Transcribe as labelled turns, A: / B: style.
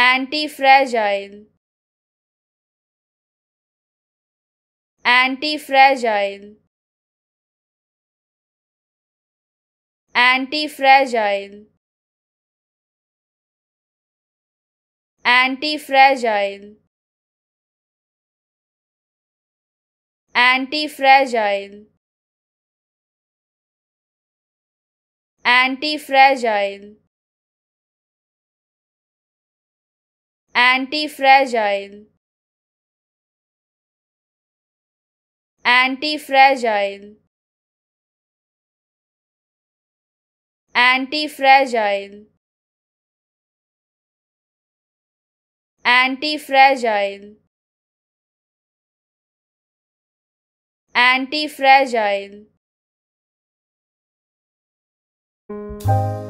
A: anti-fragile anti-fragile anti-fragile anti-fragile anti-fragile anti-fragile anti-fragile anti-fragile anti-fragile anti-fragile anti-fragile